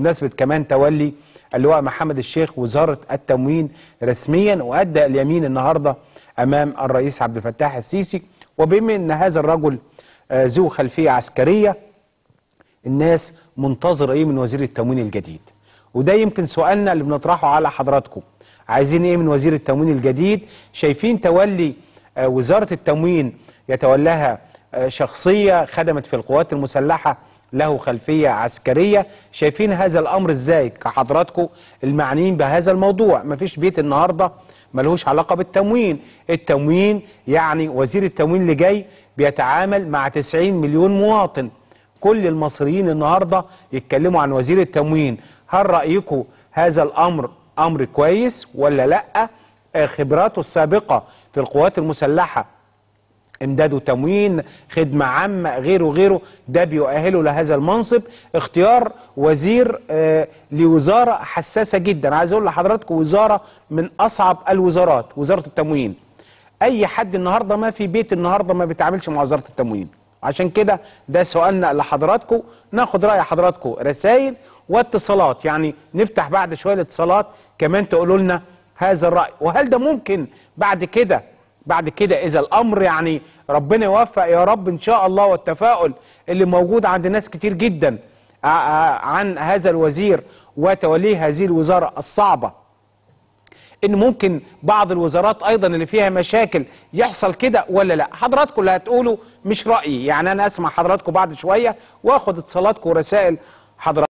بمناسبة كمان تولي اللواء محمد الشيخ وزارة التموين رسميا وأدى اليمين النهاردة أمام الرئيس عبد الفتاح السيسي وبما أن هذا الرجل آه، ذو خلفية عسكرية الناس منتظرة إيه من وزير التموين الجديد وده يمكن سؤالنا اللي بنطرحه على حضراتكم عايزين إيه من وزير التموين الجديد شايفين تولي آه، وزارة التموين يتولاها آه، شخصية خدمت في القوات المسلحة له خلفية عسكرية شايفين هذا الأمر إزاي كحضراتكم المعنيين بهذا الموضوع مفيش بيت النهاردة ملهوش علاقة بالتموين التموين يعني وزير التموين اللي جاي بيتعامل مع 90 مليون مواطن كل المصريين النهاردة يتكلموا عن وزير التموين هل رأيكم هذا الأمر أمر كويس ولا لأ آه، خبراته السابقة في القوات المسلحة امداد وتموين خدمة عامة غيره غيره ده بيؤهله لهذا المنصب اختيار وزير آه، لوزارة حساسة جدا عايز اقول لحضراتكم وزارة من اصعب الوزارات وزارة التموين اي حد النهاردة ما في بيت النهاردة ما بيتعاملش مع وزارة التموين عشان كده ده سؤالنا لحضراتكم ناخد رأي حضراتكم رسائل واتصالات يعني نفتح بعد شوية الاتصالات كمان تقولوا لنا هذا الرأي وهل ده ممكن بعد كده بعد كده إذا الأمر يعني ربنا يوفق يا رب إن شاء الله والتفاؤل اللي موجود عند ناس كتير جدا آه، آه، عن هذا الوزير وتوليه هذه الوزارة الصعبة ان ممكن بعض الوزارات ايضا اللي فيها مشاكل يحصل كده ولا لا حضراتكم اللي هتقولوا مش رايي يعني انا اسمع حضراتكم بعد شويه واخد اتصالاتكم ورسائل حضراتكم